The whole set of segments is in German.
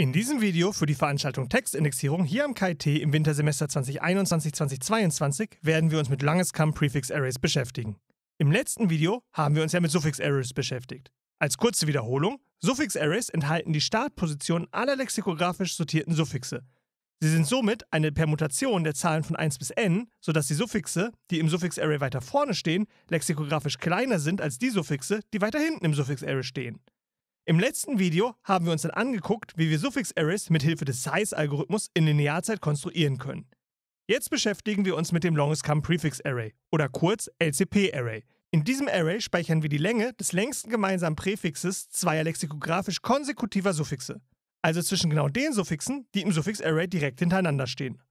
In diesem Video für die Veranstaltung Textindexierung hier am KIT im Wintersemester 2021-2022 werden wir uns mit Langescam Prefix Arrays beschäftigen. Im letzten Video haben wir uns ja mit Suffix Arrays beschäftigt. Als kurze Wiederholung, Suffix Arrays enthalten die Startpositionen aller lexikografisch sortierten Suffixe. Sie sind somit eine Permutation der Zahlen von 1 bis n, sodass die Suffixe, die im Suffix Array weiter vorne stehen, lexikografisch kleiner sind als die Suffixe, die weiter hinten im Suffix Array stehen. Im letzten Video haben wir uns dann angeguckt, wie wir Suffix-Arrays mit Hilfe des Size-Algorithmus in Linearzeit konstruieren können. Jetzt beschäftigen wir uns mit dem Longest Come Prefix Array oder kurz LCP Array. In diesem Array speichern wir die Länge des längsten gemeinsamen Präfixes zweier lexikografisch konsekutiver Suffixe, also zwischen genau den Suffixen, die im Suffix Array direkt hintereinander stehen.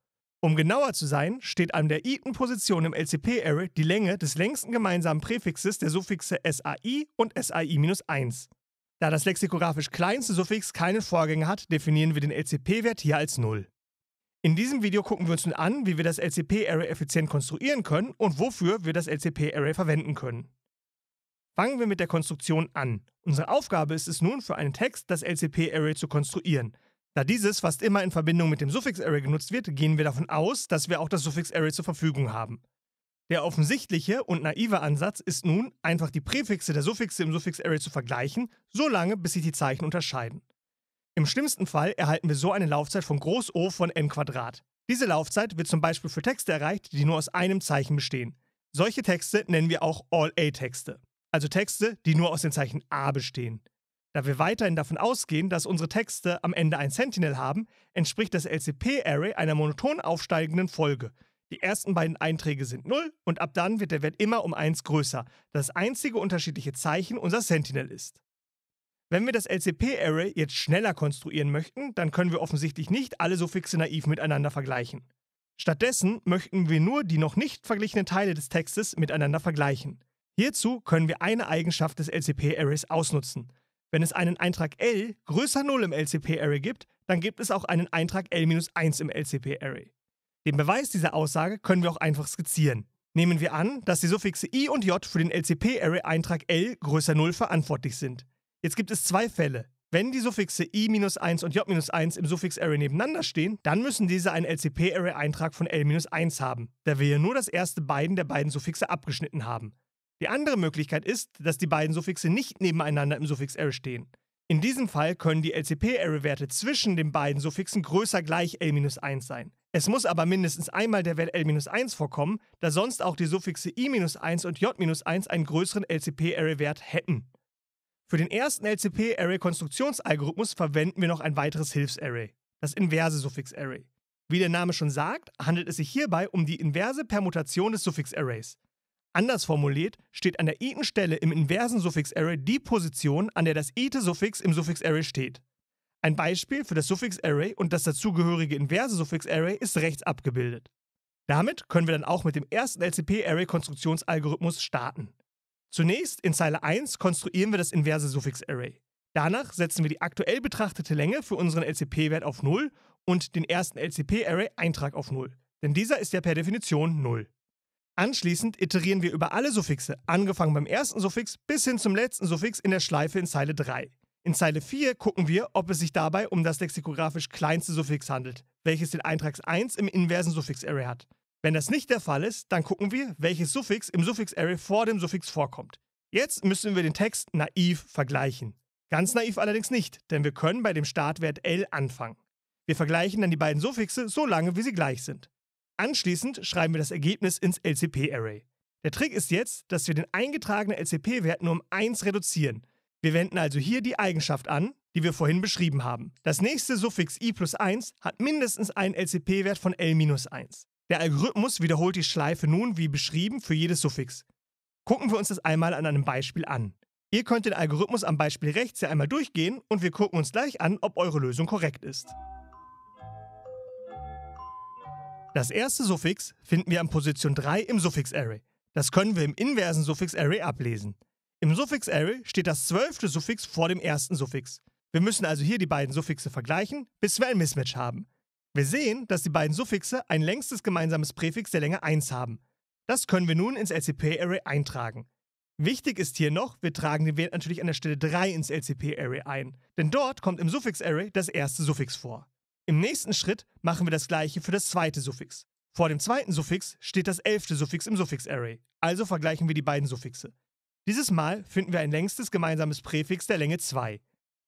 Um genauer zu sein, steht an der i Position im LCP Array die Länge des längsten gemeinsamen Präfixes der Suffixe SAI und SAI-1. Da das lexikografisch kleinste Suffix keinen Vorgänger hat, definieren wir den LCP-Wert hier als 0. In diesem Video gucken wir uns nun an, wie wir das LCP-Array effizient konstruieren können und wofür wir das LCP-Array verwenden können. Fangen wir mit der Konstruktion an. Unsere Aufgabe ist es nun für einen Text, das LCP-Array zu konstruieren. Da dieses fast immer in Verbindung mit dem Suffix-Array genutzt wird, gehen wir davon aus, dass wir auch das Suffix-Array zur Verfügung haben. Der offensichtliche und naive Ansatz ist nun, einfach die Präfixe der Suffixe im Suffix-Array zu vergleichen, solange bis sich die Zeichen unterscheiden. Im schlimmsten Fall erhalten wir so eine Laufzeit von Groß O von n Quadrat. Diese Laufzeit wird zum Beispiel für Texte erreicht, die nur aus einem Zeichen bestehen. Solche Texte nennen wir auch All-A-Texte, also Texte, die nur aus den Zeichen A bestehen. Da wir weiterhin davon ausgehen, dass unsere Texte am Ende ein Sentinel haben, entspricht das LCP-Array einer monoton aufsteigenden Folge – die ersten beiden Einträge sind 0 und ab dann wird der Wert immer um 1 größer, da das einzige unterschiedliche Zeichen unser Sentinel ist. Wenn wir das LCP-Array jetzt schneller konstruieren möchten, dann können wir offensichtlich nicht alle Suffixe naiv miteinander vergleichen. Stattdessen möchten wir nur die noch nicht verglichenen Teile des Textes miteinander vergleichen. Hierzu können wir eine Eigenschaft des LCP-Arrays ausnutzen. Wenn es einen Eintrag L größer 0 im LCP-Array gibt, dann gibt es auch einen Eintrag L-1 im LCP-Array. Den Beweis dieser Aussage können wir auch einfach skizzieren. Nehmen wir an, dass die Suffixe i und j für den LCP-Array-Eintrag L größer 0 verantwortlich sind. Jetzt gibt es zwei Fälle. Wenn die Suffixe i-1 und j-1 im Suffix-Array nebeneinander stehen, dann müssen diese einen LCP-Array-Eintrag von l-1 haben, da wir hier nur das erste beiden der beiden Suffixe abgeschnitten haben. Die andere Möglichkeit ist, dass die beiden Suffixe nicht nebeneinander im Suffix-Array stehen. In diesem Fall können die LCP-Array-Werte zwischen den beiden Suffixen größer gleich l-1 sein. Es muss aber mindestens einmal der Wert L-1 vorkommen, da sonst auch die Suffixe I-1 und J-1 einen größeren LCP-Array-Wert hätten. Für den ersten LCP-Array-Konstruktionsalgorithmus verwenden wir noch ein weiteres Hilfsarray, das inverse Suffix-Array. Wie der Name schon sagt, handelt es sich hierbei um die inverse Permutation des Suffix-Arrays. Anders formuliert steht an der i-ten Stelle im inversen Suffix-Array die Position, an der das i-te Suffix im Suffix-Array steht. Ein Beispiel für das Suffix-Array und das dazugehörige inverse Suffix-Array ist rechts abgebildet. Damit können wir dann auch mit dem ersten LCP-Array-Konstruktionsalgorithmus starten. Zunächst in Zeile 1 konstruieren wir das inverse Suffix-Array. Danach setzen wir die aktuell betrachtete Länge für unseren LCP-Wert auf 0 und den ersten LCP-Array-Eintrag auf 0, denn dieser ist ja per Definition 0. Anschließend iterieren wir über alle Suffixe, angefangen beim ersten Suffix bis hin zum letzten Suffix in der Schleife in Zeile 3. In Zeile 4 gucken wir, ob es sich dabei um das lexikografisch kleinste Suffix handelt, welches den Eintrag 1 im inversen Suffix-Array hat. Wenn das nicht der Fall ist, dann gucken wir, welches Suffix im Suffix-Array vor dem Suffix vorkommt. Jetzt müssen wir den Text naiv vergleichen. Ganz naiv allerdings nicht, denn wir können bei dem Startwert L anfangen. Wir vergleichen dann die beiden Suffixe so lange, wie sie gleich sind. Anschließend schreiben wir das Ergebnis ins LCP-Array. Der Trick ist jetzt, dass wir den eingetragenen LCP-Wert nur um 1 reduzieren – wir wenden also hier die Eigenschaft an, die wir vorhin beschrieben haben. Das nächste Suffix i plus 1 hat mindestens einen LCP-Wert von L minus 1. Der Algorithmus wiederholt die Schleife nun wie beschrieben für jedes Suffix. Gucken wir uns das einmal an einem Beispiel an. Ihr könnt den Algorithmus am Beispiel rechts ja einmal durchgehen und wir gucken uns gleich an, ob eure Lösung korrekt ist. Das erste Suffix finden wir an Position 3 im Suffix-Array. Das können wir im inversen Suffix-Array ablesen. Im Suffix Array steht das zwölfte Suffix vor dem ersten Suffix. Wir müssen also hier die beiden Suffixe vergleichen, bis wir ein Mismatch haben. Wir sehen, dass die beiden Suffixe ein längstes gemeinsames Präfix der Länge 1 haben. Das können wir nun ins LCP-Array eintragen. Wichtig ist hier noch, wir tragen den Wert natürlich an der Stelle 3 ins LCP-Array ein, denn dort kommt im Suffix-Array das erste Suffix vor. Im nächsten Schritt machen wir das gleiche für das zweite Suffix. Vor dem zweiten Suffix steht das elfte Suffix im Suffix-Array, also vergleichen wir die beiden Suffixe. Dieses Mal finden wir ein längstes gemeinsames Präfix der Länge 2.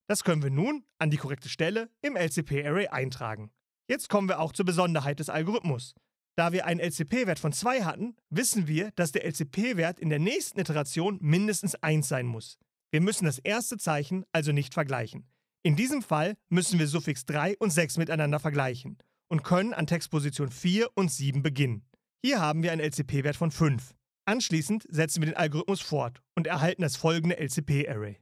Das können wir nun an die korrekte Stelle im LCP-Array eintragen. Jetzt kommen wir auch zur Besonderheit des Algorithmus. Da wir einen LCP-Wert von 2 hatten, wissen wir, dass der LCP-Wert in der nächsten Iteration mindestens 1 sein muss. Wir müssen das erste Zeichen also nicht vergleichen. In diesem Fall müssen wir Suffix 3 und 6 miteinander vergleichen und können an Textposition 4 und 7 beginnen. Hier haben wir einen LCP-Wert von 5. Anschließend setzen wir den Algorithmus fort und erhalten das folgende LCP-Array.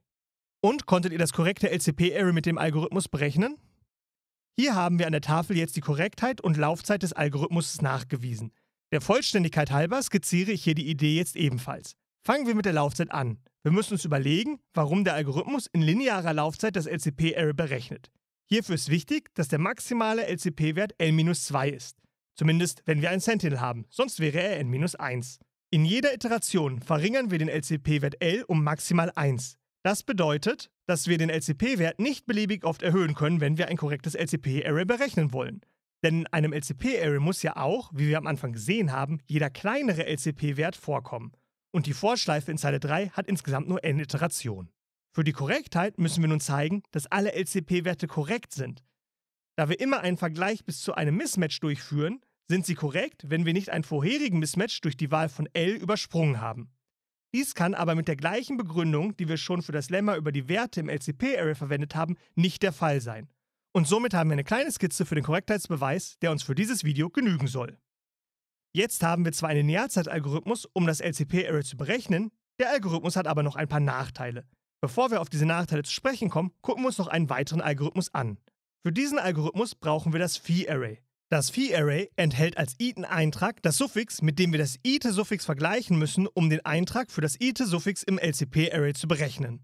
Und konntet ihr das korrekte LCP-Array mit dem Algorithmus berechnen? Hier haben wir an der Tafel jetzt die Korrektheit und Laufzeit des Algorithmus nachgewiesen. Der Vollständigkeit halber skizziere ich hier die Idee jetzt ebenfalls. Fangen wir mit der Laufzeit an. Wir müssen uns überlegen, warum der Algorithmus in linearer Laufzeit das LCP-Array berechnet. Hierfür ist wichtig, dass der maximale LCP-Wert n-2 ist. Zumindest, wenn wir einen Sentinel haben, sonst wäre er n-1. In jeder Iteration verringern wir den LCP-Wert L um maximal 1. Das bedeutet, dass wir den LCP-Wert nicht beliebig oft erhöhen können, wenn wir ein korrektes LCP-Array berechnen wollen. Denn in einem LCP-Array muss ja auch, wie wir am Anfang gesehen haben, jeder kleinere LCP-Wert vorkommen. Und die Vorschleife in Zeile 3 hat insgesamt nur n Iterationen. Für die Korrektheit müssen wir nun zeigen, dass alle LCP-Werte korrekt sind. Da wir immer einen Vergleich bis zu einem Mismatch durchführen, sind sie korrekt, wenn wir nicht einen vorherigen Mismatch durch die Wahl von L übersprungen haben. Dies kann aber mit der gleichen Begründung, die wir schon für das Lemma über die Werte im LCP-Array verwendet haben, nicht der Fall sein. Und somit haben wir eine kleine Skizze für den Korrektheitsbeweis, der uns für dieses Video genügen soll. Jetzt haben wir zwar einen Linearzeitalgorithmus, um das LCP-Array zu berechnen, der Algorithmus hat aber noch ein paar Nachteile. Bevor wir auf diese Nachteile zu sprechen kommen, gucken wir uns noch einen weiteren Algorithmus an. Für diesen Algorithmus brauchen wir das Phi-Array. Das Phi-Array enthält als Eaton-Eintrag das Suffix, mit dem wir das Ite-Suffix vergleichen müssen, um den Eintrag für das Ite-Suffix im LCP-Array zu berechnen.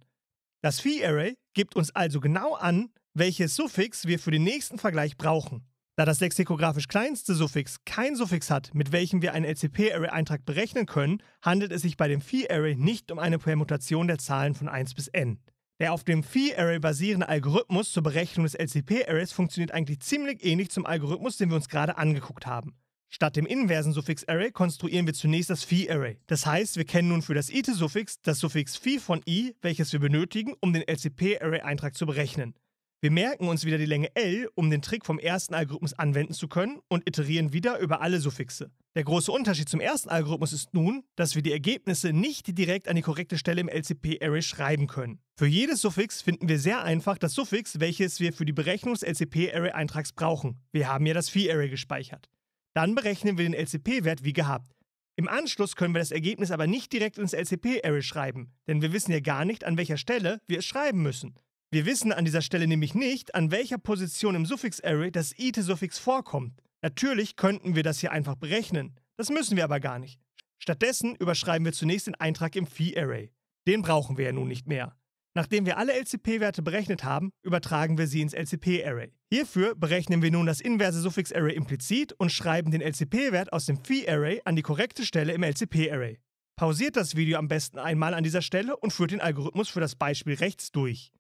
Das Phi-Array gibt uns also genau an, welches Suffix wir für den nächsten Vergleich brauchen. Da das lexikografisch kleinste Suffix kein Suffix hat, mit welchem wir einen LCP-Array-Eintrag berechnen können, handelt es sich bei dem Phi-Array nicht um eine Permutation der Zahlen von 1 bis n. Der auf dem Phi-Array basierende Algorithmus zur Berechnung des LCP-Arrays funktioniert eigentlich ziemlich ähnlich zum Algorithmus, den wir uns gerade angeguckt haben. Statt dem inversen Suffix Array konstruieren wir zunächst das Phi-Array. Das heißt, wir kennen nun für das ite suffix das Suffix Phi von i, welches wir benötigen, um den LCP-Array-Eintrag zu berechnen. Wir merken uns wieder die Länge L, um den Trick vom ersten Algorithmus anwenden zu können und iterieren wieder über alle Suffixe. Der große Unterschied zum ersten Algorithmus ist nun, dass wir die Ergebnisse nicht direkt an die korrekte Stelle im LCP-Array schreiben können. Für jedes Suffix finden wir sehr einfach das Suffix, welches wir für die Berechnung des LCP-Array-Eintrags brauchen. Wir haben ja das Phi-Array gespeichert. Dann berechnen wir den LCP-Wert wie gehabt. Im Anschluss können wir das Ergebnis aber nicht direkt ins LCP-Array schreiben, denn wir wissen ja gar nicht, an welcher Stelle wir es schreiben müssen. Wir wissen an dieser Stelle nämlich nicht, an welcher Position im Suffix-Array das ite-Suffix vorkommt. Natürlich könnten wir das hier einfach berechnen. Das müssen wir aber gar nicht. Stattdessen überschreiben wir zunächst den Eintrag im Phi-Array. Den brauchen wir ja nun nicht mehr. Nachdem wir alle LCP-Werte berechnet haben, übertragen wir sie ins LCP-Array. Hierfür berechnen wir nun das inverse Suffix-Array implizit und schreiben den LCP-Wert aus dem Phi-Array an die korrekte Stelle im LCP-Array. Pausiert das Video am besten einmal an dieser Stelle und führt den Algorithmus für das Beispiel rechts durch.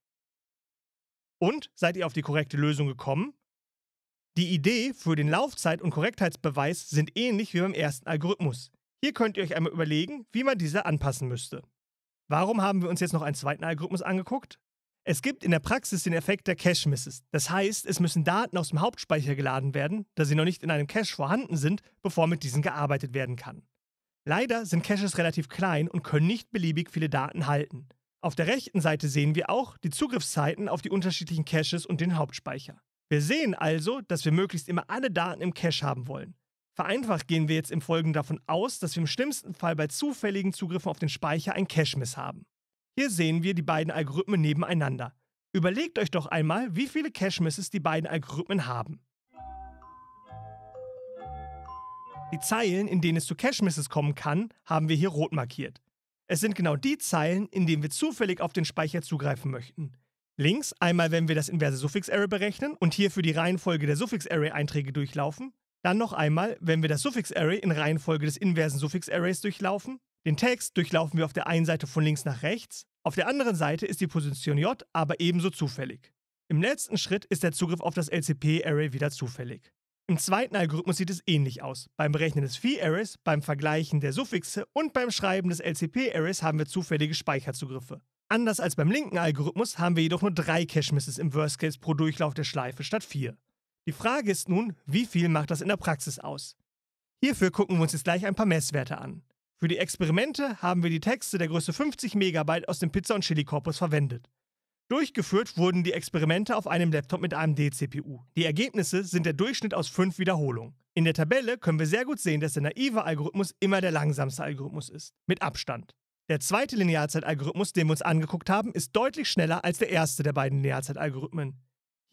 Und seid ihr auf die korrekte Lösung gekommen? Die Idee für den Laufzeit- und Korrektheitsbeweis sind ähnlich wie beim ersten Algorithmus. Hier könnt ihr euch einmal überlegen, wie man diese anpassen müsste. Warum haben wir uns jetzt noch einen zweiten Algorithmus angeguckt? Es gibt in der Praxis den Effekt der Cache-Misses. Das heißt, es müssen Daten aus dem Hauptspeicher geladen werden, da sie noch nicht in einem Cache vorhanden sind, bevor mit diesen gearbeitet werden kann. Leider sind Caches relativ klein und können nicht beliebig viele Daten halten. Auf der rechten Seite sehen wir auch die Zugriffszeiten auf die unterschiedlichen Caches und den Hauptspeicher. Wir sehen also, dass wir möglichst immer alle Daten im Cache haben wollen. Vereinfacht gehen wir jetzt im Folgenden davon aus, dass wir im schlimmsten Fall bei zufälligen Zugriffen auf den Speicher ein Cache-Miss haben. Hier sehen wir die beiden Algorithmen nebeneinander. Überlegt euch doch einmal, wie viele Cache-Misses die beiden Algorithmen haben. Die Zeilen, in denen es zu Cache-Misses kommen kann, haben wir hier rot markiert. Es sind genau die Zeilen, in denen wir zufällig auf den Speicher zugreifen möchten. Links einmal, wenn wir das inverse Suffix-Array berechnen und hierfür die Reihenfolge der Suffix-Array-Einträge durchlaufen. Dann noch einmal, wenn wir das Suffix-Array in Reihenfolge des inversen Suffix-Arrays durchlaufen. Den Text durchlaufen wir auf der einen Seite von links nach rechts. Auf der anderen Seite ist die Position j aber ebenso zufällig. Im letzten Schritt ist der Zugriff auf das LCP-Array wieder zufällig. Im zweiten Algorithmus sieht es ähnlich aus. Beim Berechnen des Phi-Arrays, beim Vergleichen der Suffixe und beim Schreiben des LCP-Arrays haben wir zufällige Speicherzugriffe. Anders als beim linken Algorithmus haben wir jedoch nur drei Cache-Misses im Worst Case pro Durchlauf der Schleife statt vier. Die Frage ist nun, wie viel macht das in der Praxis aus? Hierfür gucken wir uns jetzt gleich ein paar Messwerte an. Für die Experimente haben wir die Texte der Größe 50 MB aus dem Pizza- und Chili-Korpus verwendet. Durchgeführt wurden die Experimente auf einem Laptop mit AMD-CPU. Die Ergebnisse sind der Durchschnitt aus fünf Wiederholungen. In der Tabelle können wir sehr gut sehen, dass der naive Algorithmus immer der langsamste Algorithmus ist. Mit Abstand. Der zweite Linearzeitalgorithmus, den wir uns angeguckt haben, ist deutlich schneller als der erste der beiden Linearzeitalgorithmen.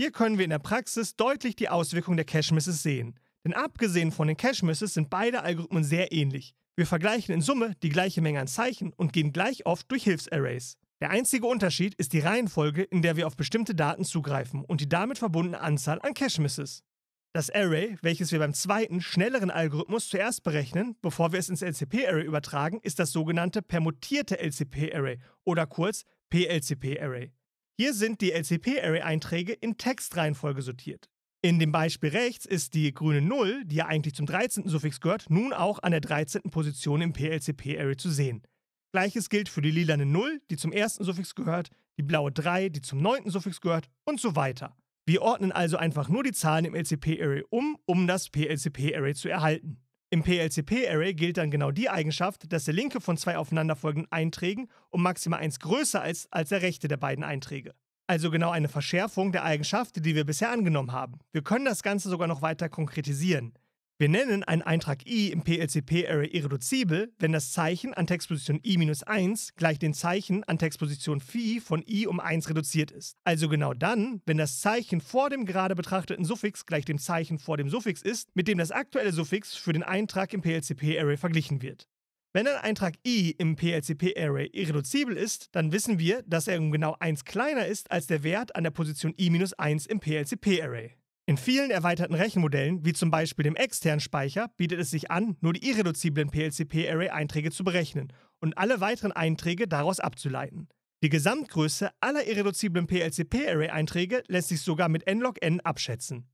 Hier können wir in der Praxis deutlich die Auswirkungen der Cache-Misses sehen. Denn abgesehen von den Cache-Misses sind beide Algorithmen sehr ähnlich. Wir vergleichen in Summe die gleiche Menge an Zeichen und gehen gleich oft durch Hilfsarrays. Der einzige Unterschied ist die Reihenfolge, in der wir auf bestimmte Daten zugreifen und die damit verbundene Anzahl an Cache-Misses. Das Array, welches wir beim zweiten, schnelleren Algorithmus zuerst berechnen, bevor wir es ins LCP-Array übertragen, ist das sogenannte permutierte LCP-Array oder kurz PLCP-Array. Hier sind die LCP-Array-Einträge in Textreihenfolge sortiert. In dem Beispiel rechts ist die grüne 0, die ja eigentlich zum 13. Suffix gehört, nun auch an der 13. Position im PLCP-Array zu sehen. Gleiches gilt für die lilane 0, die zum ersten Suffix gehört, die blaue 3, die zum neunten Suffix gehört und so weiter. Wir ordnen also einfach nur die Zahlen im LCP-Array um, um das PLCP-Array zu erhalten. Im PLCP-Array gilt dann genau die Eigenschaft, dass der linke von zwei aufeinanderfolgenden Einträgen um maximal 1 größer ist als der rechte der beiden Einträge. Also genau eine Verschärfung der Eigenschaft, die wir bisher angenommen haben. Wir können das Ganze sogar noch weiter konkretisieren. Wir nennen einen Eintrag i im PLCP-Array irreduzibel, wenn das Zeichen an Textposition i-1 gleich den Zeichen an Textposition phi von i um 1 reduziert ist. Also genau dann, wenn das Zeichen vor dem gerade betrachteten Suffix gleich dem Zeichen vor dem Suffix ist, mit dem das aktuelle Suffix für den Eintrag im PLCP-Array verglichen wird. Wenn ein Eintrag i im PLCP-Array irreduzibel ist, dann wissen wir, dass er um genau 1 kleiner ist als der Wert an der Position i-1 im PLCP-Array. In vielen erweiterten Rechenmodellen, wie zum Beispiel dem externen Speicher, bietet es sich an, nur die irreduziblen PLCP-Array-Einträge zu berechnen und alle weiteren Einträge daraus abzuleiten. Die Gesamtgröße aller irreduziblen PLCP-Array-Einträge lässt sich sogar mit n log n abschätzen.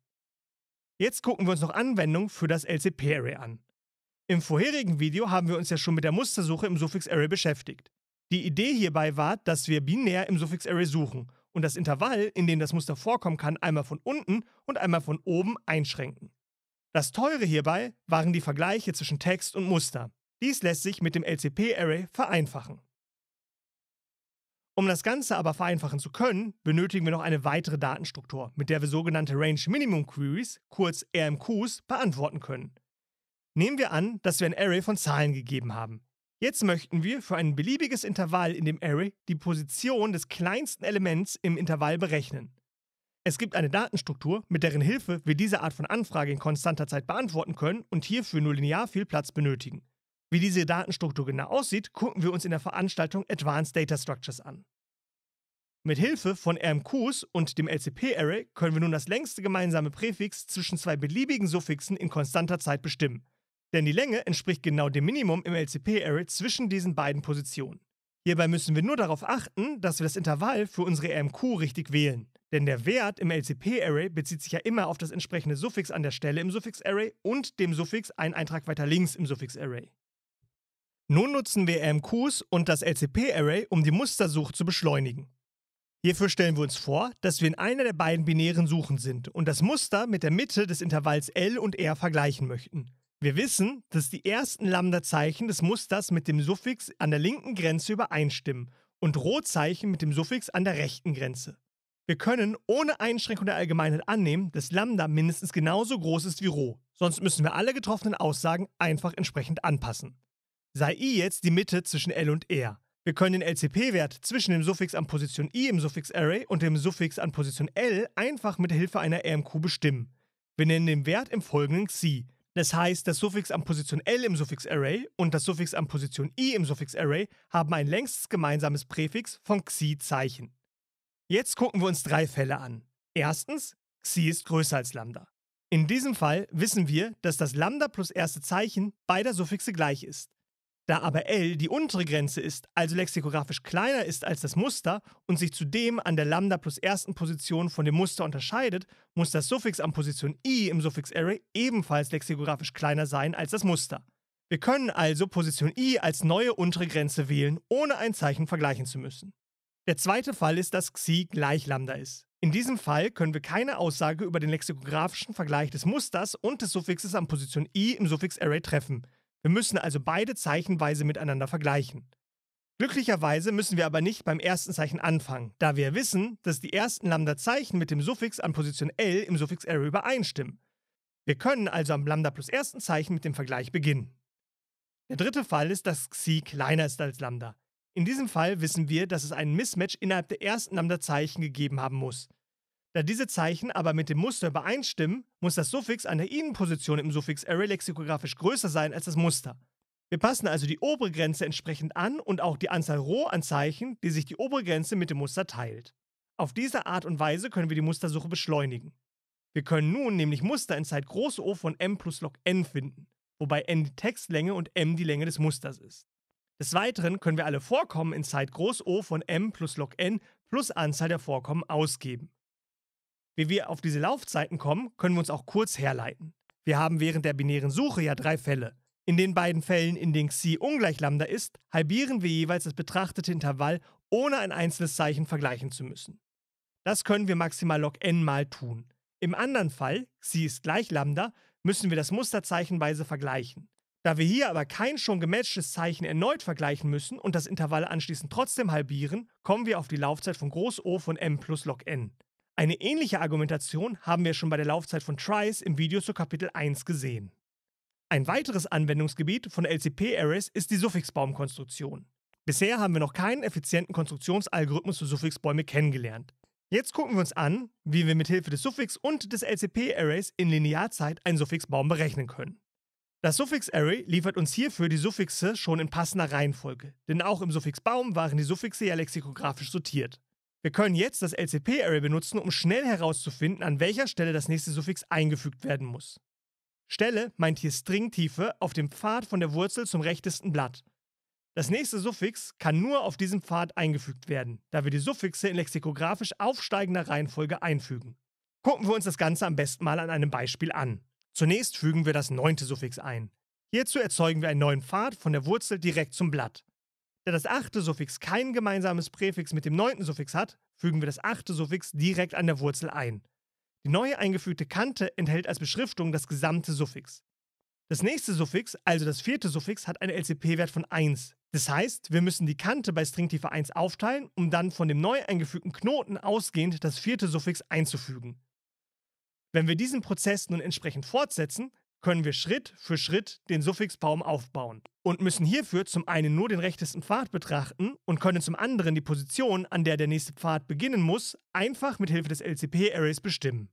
Jetzt gucken wir uns noch Anwendungen für das LCP-Array an. Im vorherigen Video haben wir uns ja schon mit der Mustersuche im Suffix-Array beschäftigt. Die Idee hierbei war, dass wir binär im Suffix-Array suchen und das Intervall, in dem das Muster vorkommen kann, einmal von unten und einmal von oben einschränken. Das Teure hierbei waren die Vergleiche zwischen Text und Muster. Dies lässt sich mit dem LCP-Array vereinfachen. Um das Ganze aber vereinfachen zu können, benötigen wir noch eine weitere Datenstruktur, mit der wir sogenannte Range Minimum Queries, kurz RMQs, beantworten können. Nehmen wir an, dass wir ein Array von Zahlen gegeben haben. Jetzt möchten wir für ein beliebiges Intervall in dem Array die Position des kleinsten Elements im Intervall berechnen. Es gibt eine Datenstruktur, mit deren Hilfe wir diese Art von Anfrage in konstanter Zeit beantworten können und hierfür nur linear viel Platz benötigen. Wie diese Datenstruktur genau aussieht, gucken wir uns in der Veranstaltung Advanced Data Structures an. Mit Hilfe von RMQs und dem LCP-Array können wir nun das längste gemeinsame Präfix zwischen zwei beliebigen Suffixen in konstanter Zeit bestimmen. Denn die Länge entspricht genau dem Minimum im LCP-Array zwischen diesen beiden Positionen. Hierbei müssen wir nur darauf achten, dass wir das Intervall für unsere RMQ e richtig wählen. Denn der Wert im LCP-Array bezieht sich ja immer auf das entsprechende Suffix an der Stelle im Suffix-Array und dem Suffix einen Eintrag weiter links im Suffix-Array. Nun nutzen wir RMQs e und das LCP-Array, um die Mustersuche zu beschleunigen. Hierfür stellen wir uns vor, dass wir in einer der beiden binären Suchen sind und das Muster mit der Mitte des Intervalls L und R vergleichen möchten. Wir wissen, dass die ersten Lambda-Zeichen des Musters mit dem Suffix an der linken Grenze übereinstimmen und Rotzeichen mit dem Suffix an der rechten Grenze. Wir können ohne Einschränkung der Allgemeinheit annehmen, dass Lambda mindestens genauso groß ist wie Rho, sonst müssen wir alle getroffenen Aussagen einfach entsprechend anpassen. Sei i jetzt die Mitte zwischen L und R. Wir können den LCP-Wert zwischen dem Suffix an Position i im Suffix-Array und dem Suffix an Position L einfach mit Hilfe einer RMQ bestimmen. Wir nennen den Wert im Folgenden Xi, das heißt, das Suffix am Position L im Suffix-Array und das Suffix am Position I im Suffix-Array haben ein längstes gemeinsames Präfix von Xi-Zeichen. Jetzt gucken wir uns drei Fälle an. Erstens, Xi ist größer als Lambda. In diesem Fall wissen wir, dass das Lambda plus erste Zeichen beider Suffixe gleich ist. Da aber L die untere Grenze ist, also lexikografisch kleiner ist als das Muster und sich zudem an der Lambda plus ersten Position von dem Muster unterscheidet, muss das Suffix am Position i im Suffix-Array ebenfalls lexikografisch kleiner sein als das Muster. Wir können also Position i als neue untere Grenze wählen, ohne ein Zeichen vergleichen zu müssen. Der zweite Fall ist, dass xi gleich Lambda ist. In diesem Fall können wir keine Aussage über den lexikografischen Vergleich des Musters und des Suffixes am Position i im Suffix-Array treffen – wir müssen also beide Zeichenweise miteinander vergleichen. Glücklicherweise müssen wir aber nicht beim ersten Zeichen anfangen, da wir wissen, dass die ersten Lambda-Zeichen mit dem Suffix an Position L im Suffix Array übereinstimmen. Wir können also am Lambda plus ersten Zeichen mit dem Vergleich beginnen. Der dritte Fall ist, dass Xi kleiner ist als Lambda. In diesem Fall wissen wir, dass es einen Mismatch innerhalb der ersten Lambda-Zeichen gegeben haben muss. Da diese Zeichen aber mit dem Muster übereinstimmen, muss das Suffix an der Innenposition im Suffix-Array lexikografisch größer sein als das Muster. Wir passen also die obere Grenze entsprechend an und auch die Anzahl Roh an Zeichen, die sich die obere Grenze mit dem Muster teilt. Auf diese Art und Weise können wir die Mustersuche beschleunigen. Wir können nun nämlich Muster in Zeit groß O von m plus log n finden, wobei n die Textlänge und m die Länge des Musters ist. Des Weiteren können wir alle Vorkommen in Zeit groß O von m plus log n plus Anzahl der Vorkommen ausgeben. Wie wir auf diese Laufzeiten kommen, können wir uns auch kurz herleiten. Wir haben während der binären Suche ja drei Fälle. In den beiden Fällen, in denen Xi ungleich Lambda ist, halbieren wir jeweils das betrachtete Intervall, ohne ein einzelnes Zeichen vergleichen zu müssen. Das können wir maximal log n mal tun. Im anderen Fall, Xi ist gleich Lambda, müssen wir das Muster zeichenweise vergleichen. Da wir hier aber kein schon gematchtes Zeichen erneut vergleichen müssen und das Intervall anschließend trotzdem halbieren, kommen wir auf die Laufzeit von Groß O von m plus log n. Eine ähnliche Argumentation haben wir schon bei der Laufzeit von Tries im Video zu Kapitel 1 gesehen. Ein weiteres Anwendungsgebiet von LCP-Arrays ist die Suffixbaumkonstruktion. Bisher haben wir noch keinen effizienten Konstruktionsalgorithmus für Suffixbäume kennengelernt. Jetzt gucken wir uns an, wie wir mithilfe des Suffix und des LCP-Arrays in Linearzeit einen Suffixbaum berechnen können. Das Suffix-Array liefert uns hierfür die Suffixe schon in passender Reihenfolge, denn auch im Suffixbaum waren die Suffixe ja lexikografisch sortiert. Wir können jetzt das LCP-Array benutzen, um schnell herauszufinden, an welcher Stelle das nächste Suffix eingefügt werden muss. Stelle meint hier Stringtiefe auf dem Pfad von der Wurzel zum rechtesten Blatt. Das nächste Suffix kann nur auf diesem Pfad eingefügt werden, da wir die Suffixe in lexikografisch aufsteigender Reihenfolge einfügen. Gucken wir uns das Ganze am besten mal an einem Beispiel an. Zunächst fügen wir das neunte Suffix ein. Hierzu erzeugen wir einen neuen Pfad von der Wurzel direkt zum Blatt da das achte Suffix kein gemeinsames Präfix mit dem neunten Suffix hat, fügen wir das achte Suffix direkt an der Wurzel ein. Die neu eingefügte Kante enthält als Beschriftung das gesamte Suffix. Das nächste Suffix, also das vierte Suffix, hat einen LCP-Wert von 1. Das heißt, wir müssen die Kante bei Stringtiefe 1 aufteilen, um dann von dem neu eingefügten Knoten ausgehend das vierte Suffix einzufügen. Wenn wir diesen Prozess nun entsprechend fortsetzen, können wir Schritt für Schritt den Suffixbaum aufbauen und müssen hierfür zum einen nur den rechtesten Pfad betrachten und können zum anderen die Position, an der der nächste Pfad beginnen muss, einfach mit Hilfe des LCP-Arrays bestimmen.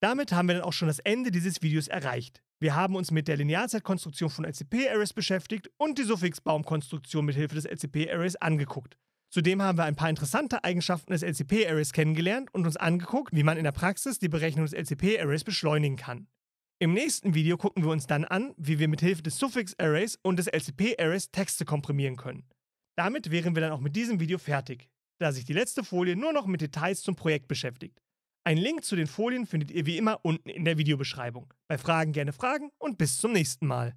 Damit haben wir dann auch schon das Ende dieses Videos erreicht. Wir haben uns mit der Linearzeitkonstruktion von LCP-Arrays beschäftigt und die Suffixbaumkonstruktion mit Hilfe des LCP-Arrays angeguckt. Zudem haben wir ein paar interessante Eigenschaften des LCP-Arrays kennengelernt und uns angeguckt, wie man in der Praxis die Berechnung des LCP-Arrays beschleunigen kann. Im nächsten Video gucken wir uns dann an, wie wir mit Hilfe des Suffix-Arrays und des LCP-Arrays Texte komprimieren können. Damit wären wir dann auch mit diesem Video fertig, da sich die letzte Folie nur noch mit Details zum Projekt beschäftigt. Einen Link zu den Folien findet ihr wie immer unten in der Videobeschreibung. Bei Fragen gerne fragen und bis zum nächsten Mal.